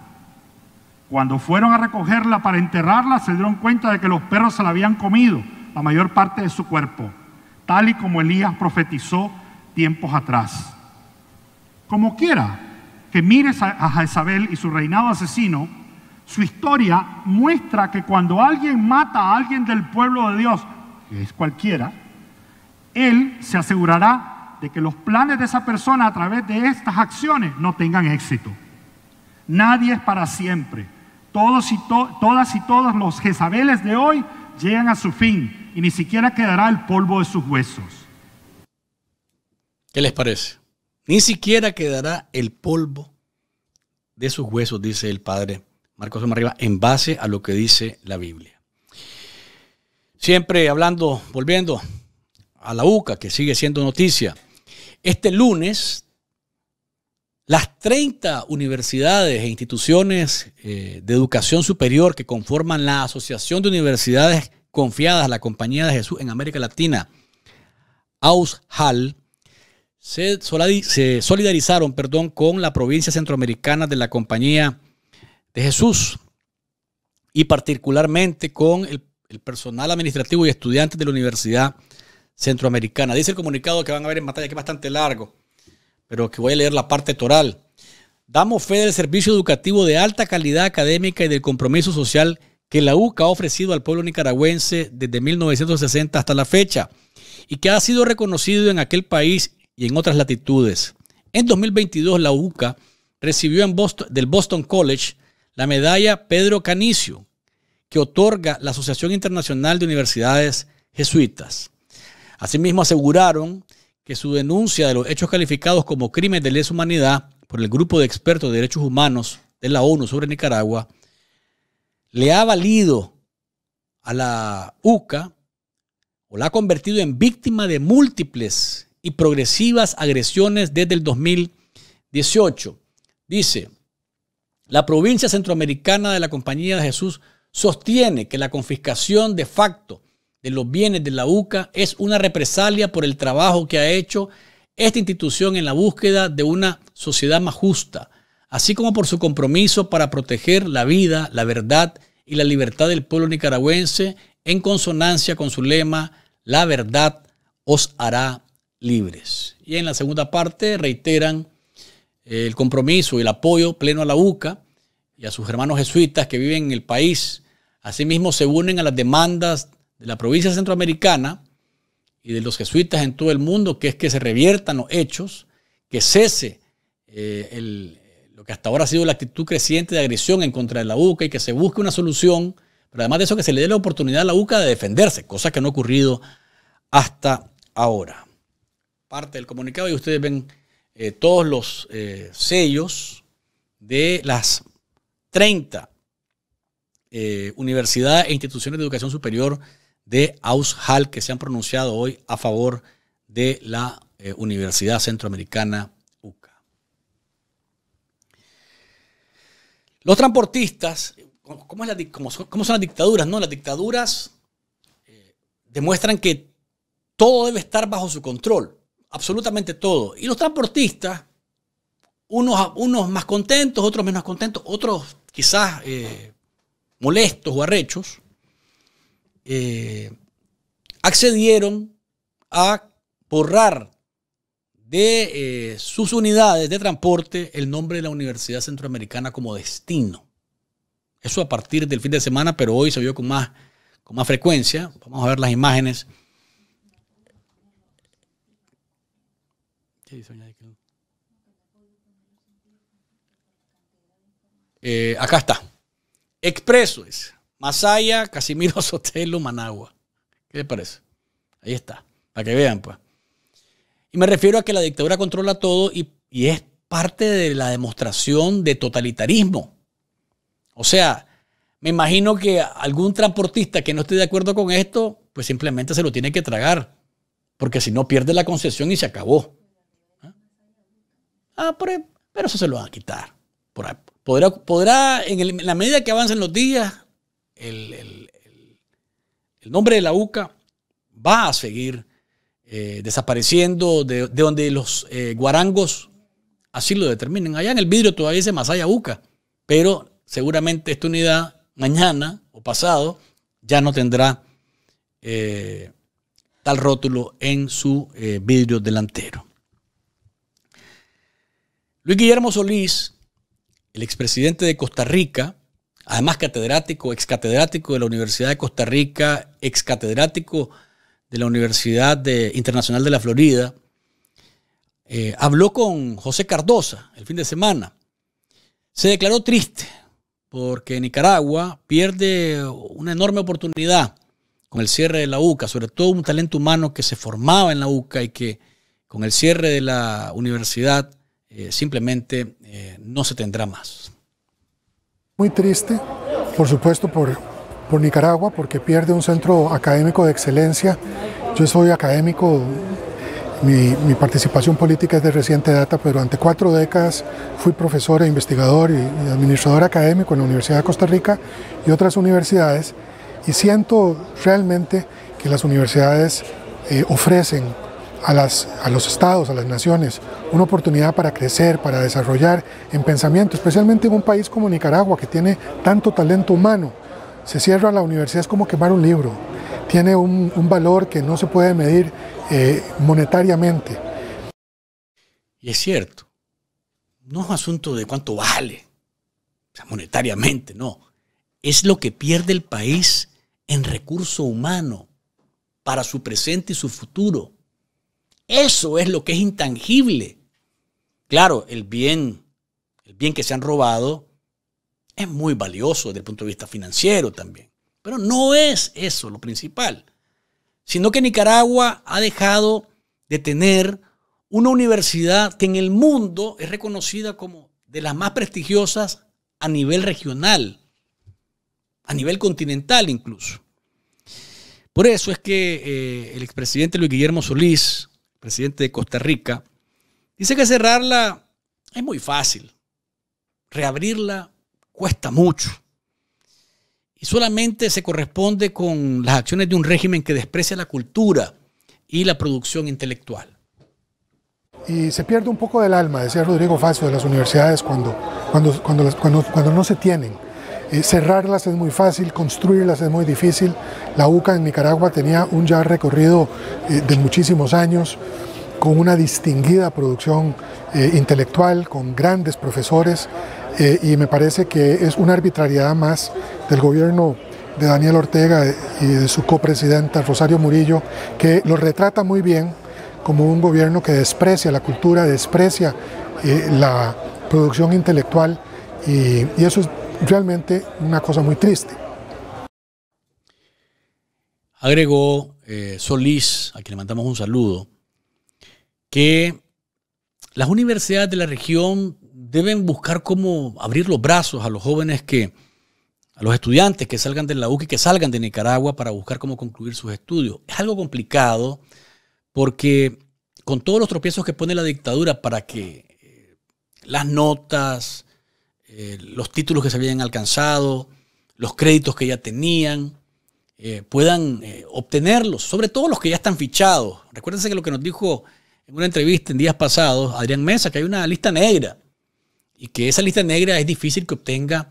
Cuando fueron a recogerla para enterrarla, se dieron cuenta de que los perros se la habían comido, la mayor parte de su cuerpo, tal y como Elías profetizó tiempos atrás. Como quiera que mires a Jezabel y su reinado asesino, su historia muestra que cuando alguien mata a alguien del pueblo de Dios, que es cualquiera, él se asegurará de que los planes de esa persona a través de estas acciones no tengan éxito. Nadie es para siempre y todas y todos los Jezabeles de hoy llegan a su fin y ni siquiera quedará el polvo de sus huesos. ¿Qué les parece? Ni siquiera quedará el polvo de sus huesos, dice el padre Marcos Marriba, en base a lo que dice la Biblia. Siempre hablando, volviendo a la UCA, que sigue siendo noticia. Este lunes las 30 universidades e instituciones eh, de educación superior que conforman la Asociación de Universidades Confiadas a la Compañía de Jesús en América Latina, AUSHAL, se, se solidarizaron perdón, con la provincia centroamericana de la Compañía de Jesús y particularmente con el, el personal administrativo y estudiantes de la Universidad Centroamericana. Dice el comunicado que van a ver en pantalla que es bastante largo pero que voy a leer la parte toral. Damos fe del servicio educativo de alta calidad académica y del compromiso social que la UCA ha ofrecido al pueblo nicaragüense desde 1960 hasta la fecha y que ha sido reconocido en aquel país y en otras latitudes. En 2022 la UCA recibió en Boston, del Boston College la medalla Pedro Canicio, que otorga la Asociación Internacional de Universidades Jesuitas. Asimismo aseguraron que su denuncia de los hechos calificados como crímenes de lesa humanidad por el grupo de expertos de derechos humanos de la ONU sobre Nicaragua le ha valido a la UCA o la ha convertido en víctima de múltiples y progresivas agresiones desde el 2018. Dice, la provincia centroamericana de la Compañía de Jesús sostiene que la confiscación de facto de los bienes de la UCA es una represalia por el trabajo que ha hecho esta institución en la búsqueda de una sociedad más justa, así como por su compromiso para proteger la vida, la verdad y la libertad del pueblo nicaragüense en consonancia con su lema, la verdad os hará libres. Y en la segunda parte reiteran eh, el compromiso y el apoyo pleno a la UCA y a sus hermanos jesuitas que viven en el país. Asimismo, se unen a las demandas de la provincia centroamericana y de los jesuitas en todo el mundo, que es que se reviertan los hechos, que cese eh, lo que hasta ahora ha sido la actitud creciente de agresión en contra de la UCA y que se busque una solución, pero además de eso que se le dé la oportunidad a la UCA de defenderse, cosa que no ha ocurrido hasta ahora. Parte del comunicado y ustedes ven eh, todos los eh, sellos de las 30 universidades e instituciones de educación superior de Aushal que se han pronunciado hoy a favor de la eh, Universidad Centroamericana UCA. Los transportistas, ¿cómo, son, las dictaduras? No, las dictaduras eh, demuestran que todo debe estar bajo su control, absolutamente todo. Y los transportistas, unos, unos más contentos, otros menos contentos, otros quizás eh, molestos o arrechos, eh, accedieron a borrar de eh, sus unidades de transporte el nombre de la Universidad Centroamericana como destino. Eso a partir del fin de semana, pero hoy se vio con más, con más frecuencia. Vamos a ver las imágenes. Eh, acá está. Expreso es. Masaya, Casimiro Sotelo, Managua. ¿Qué les parece? Ahí está, para que vean, pues. Y me refiero a que la dictadura controla todo y, es parte de la demostración de totalitarismo. O sea, me imagino que algún transportista que no esté de acuerdo con esto, pues simplemente se lo tiene que tragar, porque si no pierde la concesión y se acabó. Ah, ah pero, eso se lo van a quitar. Podrá, podrá en, la medida que avancen los días, el, nombre de la UCA va a seguir eh, desapareciendo de, donde los eh, guarangos así lo determinen. Allá en el vidrio todavía dice Masaya UCA, pero seguramente esta unidad mañana o pasado ya no tendrá eh, tal rótulo en su vidrio delantero. Luis Guillermo Solís, el expresidente de Costa Rica, además catedrático, ex catedrático de la Universidad de Costa Rica, ex catedrático de la Universidad Internacional de la Florida, eh, habló con José Cardosa el fin de semana. Se declaró triste porque Nicaragua pierde una enorme oportunidad con el cierre de la UCA, sobre todo un talento humano que se formaba en la UCA y que con el cierre de la universidad eh, simplemente eh, no se tendrá más. Muy triste, por supuesto, por, Nicaragua, porque pierde un centro académico de excelencia. Yo soy académico, mi, participación política es de reciente data, pero durante cuatro décadas fui profesor, e investigador y, administrador académico en la Universidad de Costa Rica y otras universidades, y siento realmente que las universidades eh, ofrecen a, los estados, a las naciones, una oportunidad para crecer, para desarrollar en pensamiento, especialmente en un país como Nicaragua, que tiene tanto talento humano. Se cierra la universidad, es como quemar un libro, tiene un, valor que no se puede medir eh, monetariamente. Y es cierto, no es asunto de cuánto vale, o sea, monetariamente, no. Es lo que pierde el país en recurso humano para su presente y su futuro. Eso es lo que es intangible. Claro, el bien, el bien que se han robado es muy valioso desde el punto de vista financiero también. Pero no es eso lo principal, sino que Nicaragua ha dejado de tener una universidad que en el mundo es reconocida como de las más prestigiosas a nivel regional, a nivel continental incluso. Por eso es que eh, el expresidente Luis Guillermo Solís presidente de Costa Rica, dice que cerrarla es muy fácil. Reabrirla cuesta mucho. Y solamente se corresponde con las acciones de un régimen que desprecia la cultura y la producción intelectual. Y se pierde un poco del alma, decía Rodrigo Facio, de las universidades cuando, cuando, cuando, cuando, cuando no se tienen eh, cerrarlas es muy fácil, construirlas es muy difícil. La UCA en Nicaragua tenía un ya recorrido eh, de muchísimos años, con una distinguida producción eh, intelectual, con grandes profesores, y me parece que es una arbitrariedad más del gobierno de Daniel Ortega y de su copresidenta Rosario Murillo, que lo retrata muy bien como un gobierno que desprecia la cultura, desprecia la producción intelectual, y eso es realmente una cosa muy triste. Agregó eh, Solís, a quien le mandamos un saludo, que las universidades de la región deben buscar cómo abrir los brazos a los jóvenes que, a los estudiantes que salgan de la y que salgan de Nicaragua para buscar cómo concluir sus estudios. Es algo complicado porque con todos los tropiezos que pone la dictadura para que eh, las notas, eh, los títulos que se habían alcanzado, los créditos que ya tenían, eh, puedan eh, obtenerlos, sobre todo los que ya están fichados. Recuérdense que lo que nos dijo en una entrevista en días pasados Adrián Mesa, que hay una lista negra y que esa lista negra es difícil que obtenga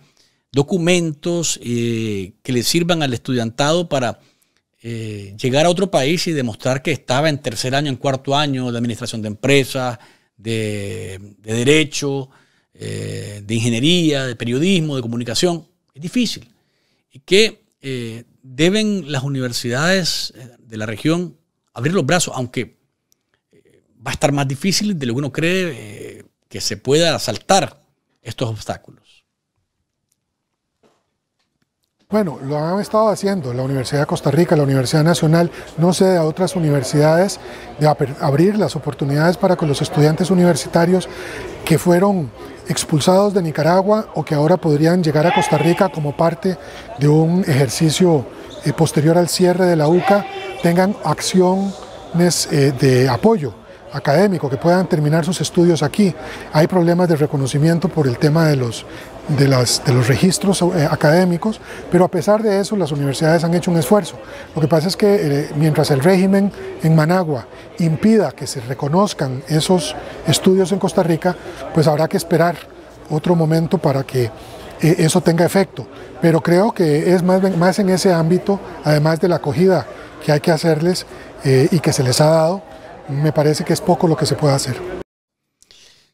documentos que le sirvan al estudiantado para llegar a otro país y demostrar que estaba en tercer año, en cuarto año de administración de empresas, de derecho, eh, de ingeniería, de periodismo, de comunicación. Es difícil. Y que eh, deben las universidades eh, de la región abrir los brazos, aunque va a estar más difícil de lo que uno cree que se pueda asaltar estos obstáculos. Bueno, lo han estado haciendo la Universidad de Costa Rica, la Universidad Nacional, no sé de otras universidades, de abrir las oportunidades para que los estudiantes universitarios que fueron expulsados de Nicaragua o que ahora podrían llegar a Costa Rica como parte de un ejercicio eh, posterior al cierre de la UCA, tengan acciones eh, de apoyo académico, que puedan terminar sus estudios aquí. Hay problemas de reconocimiento por el tema de los de, los registros eh, académicos, pero a pesar de eso las universidades han hecho un esfuerzo. Lo que pasa es que eh, mientras el régimen en Managua impida que se reconozcan esos estudios en Costa Rica, pues habrá que esperar otro momento para que eh, eso tenga efecto. Pero creo que es más, más en ese ámbito, además de la acogida que hay que hacerles y que se les ha dado, me parece que es poco lo que se puede hacer.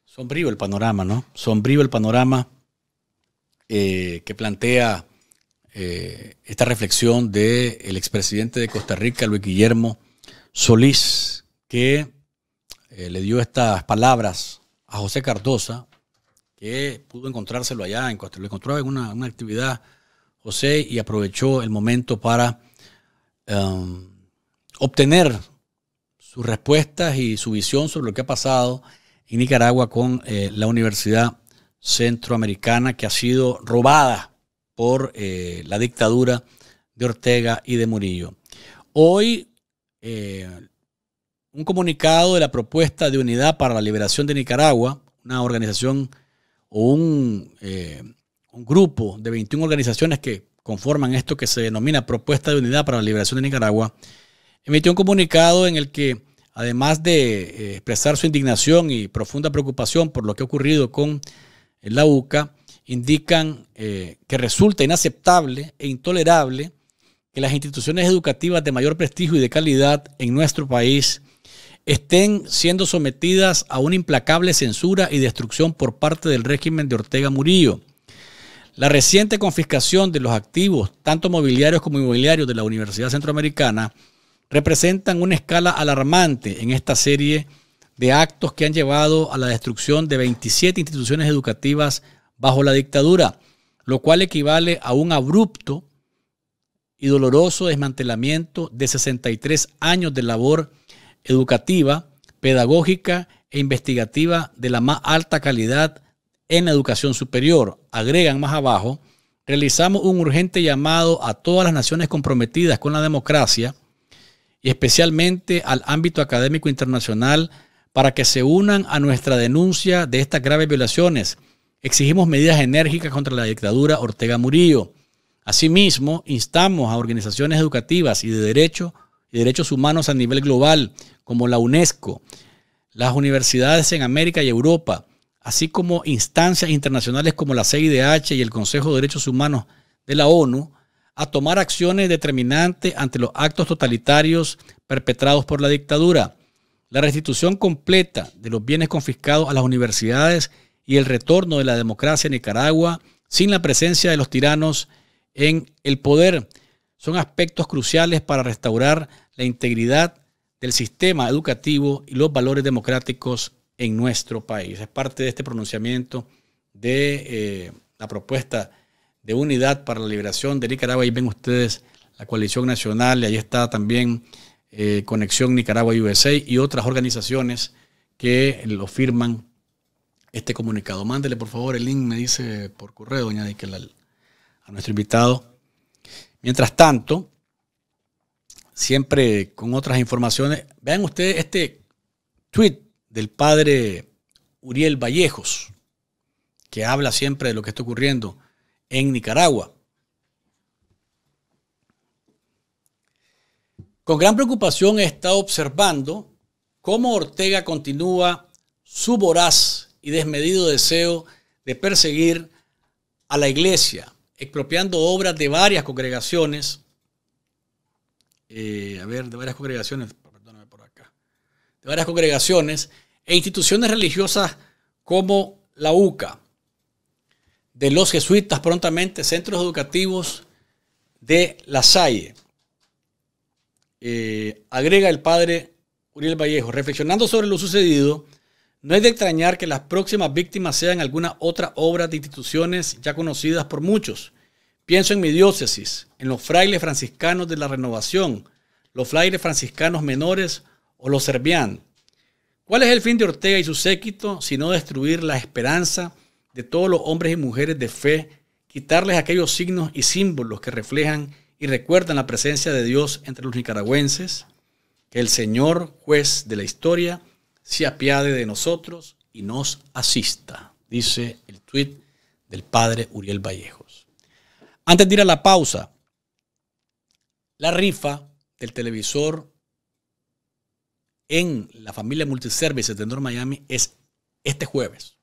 Sombrío el panorama, ¿no? Sombrío el panorama eh, que plantea eh, esta reflexión del el expresidente de Costa Rica, Luis Guillermo Solís, que eh, le dio estas palabras a José Cardosa, que pudo encontrárselo allá en Costa Lo encontró en una, actividad José y aprovechó el momento para um, obtener sus respuestas y su visión sobre lo que ha pasado en Nicaragua con la Universidad centroamericana que ha sido robada por eh, la dictadura de Ortega y de Murillo. Hoy, eh, un comunicado de la propuesta de unidad para la liberación de Nicaragua, una organización o un, eh, un grupo de 21 organizaciones que conforman esto que se denomina propuesta de unidad para la liberación de Nicaragua, emitió un comunicado en el que, además de expresar su indignación y profunda preocupación por lo que ha ocurrido con en la UCA indican eh, que resulta inaceptable e intolerable que las instituciones educativas de mayor prestigio y de calidad en nuestro país estén siendo sometidas a una implacable censura y destrucción por parte del régimen de Ortega Murillo. La reciente confiscación de los activos, tanto mobiliarios como inmobiliarios, de la Universidad Centroamericana representan una escala alarmante en esta serie de de actos que han llevado a la destrucción de 27 instituciones educativas bajo la dictadura, lo cual equivale a un abrupto y doloroso desmantelamiento de 63 años de labor educativa, pedagógica e investigativa de la más alta calidad en la educación superior. Agregan más abajo, realizamos un urgente llamado a todas las naciones comprometidas con la democracia y especialmente al ámbito académico internacional para que se unan a nuestra denuncia de estas graves violaciones. Exigimos medidas enérgicas contra la dictadura Ortega Murillo. Asimismo, instamos a organizaciones educativas y de derecho y derechos humanos a nivel global, como la UNESCO, las universidades en América y Europa, así como instancias internacionales como la CIDH y el Consejo de Derechos Humanos de la ONU, a tomar acciones determinantes ante los actos totalitarios perpetrados por la dictadura la restitución completa de los bienes confiscados a las universidades y el retorno de la democracia en Nicaragua sin la presencia de los tiranos en el poder son aspectos cruciales para restaurar la integridad del sistema educativo y los valores democráticos en nuestro país. Es parte de este pronunciamiento de eh, la propuesta de unidad para la liberación de Nicaragua. Ahí ven ustedes la coalición nacional y ahí está también eh, Conexión Nicaragua-USA y otras organizaciones que lo firman este comunicado. Mándele por favor el link, me dice por correo, doña a nuestro invitado. Mientras tanto, siempre con otras informaciones, vean ustedes este tweet del padre Uriel Vallejos, que habla siempre de lo que está ocurriendo en Nicaragua. Con gran preocupación he estado observando cómo Ortega continúa su voraz y desmedido deseo de perseguir a la iglesia, expropiando obras de varias congregaciones. Eh, a ver, de varias congregaciones, perdóname por acá. De varias congregaciones e instituciones religiosas como la UCA, de los jesuitas prontamente, centros educativos de La Salle. Eh, agrega el padre Uriel Vallejo, reflexionando sobre lo sucedido, no es de extrañar que las próximas víctimas sean alguna otra obra de instituciones ya conocidas por muchos. Pienso en mi diócesis, en los frailes franciscanos de la renovación, los frailes franciscanos menores o los serbian. ¿Cuál es el fin de Ortega y su séquito si no destruir la esperanza de todos los hombres y mujeres de fe, quitarles aquellos signos y símbolos que reflejan y recuerdan la presencia de Dios entre los nicaragüenses, que el Señor, juez de la historia, se apiade de nosotros y nos asista, dice el tuit del padre Uriel Vallejos. Antes de ir a la pausa, la rifa del televisor en la familia Multiservices de North Miami es este jueves.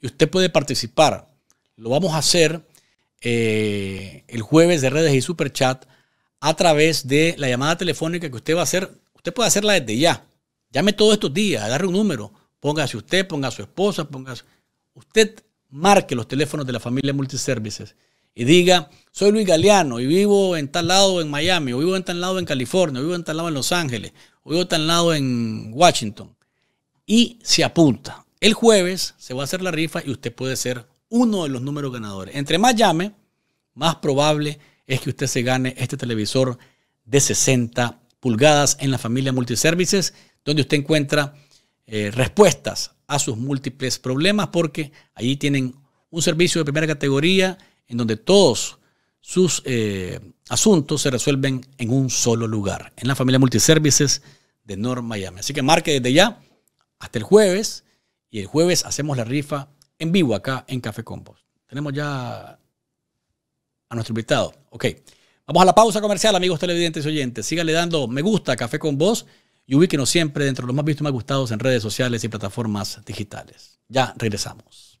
Y usted puede participar. Lo vamos a hacer eh, el jueves de redes y super chat a través de la llamada telefónica que usted va a hacer. Usted puede hacerla desde ya. Llame todos estos días, agarre un número, póngase usted, ponga a su esposa, ponga Usted marque los teléfonos de la familia Multiservices y diga, soy Luis Galeano y vivo en tal lado en Miami, o vivo en tal lado en California, o vivo en tal lado en Los Ángeles, o vivo en tal lado en Washington. Y se apunta. El jueves se va a hacer la rifa y usted puede ser uno de los números ganadores. Entre más llame, más probable es que usted se gane este televisor de 60 pulgadas en la familia Multiservices, donde usted encuentra eh, respuestas a sus múltiples problemas, porque allí tienen un servicio de primera categoría en donde todos sus eh, asuntos se resuelven en un solo lugar, en la familia Multiservices de North Miami. Así que marque desde ya hasta el jueves y el jueves hacemos la rifa en vivo acá en Café con Vos. Tenemos ya a nuestro invitado. Ok. Vamos a la pausa comercial, amigos televidentes y oyentes. Síganle dando me gusta a Café con Vos y ubíquenos siempre dentro de los más vistos y más gustados en redes sociales y plataformas digitales. Ya regresamos.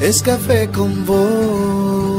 es café con vos.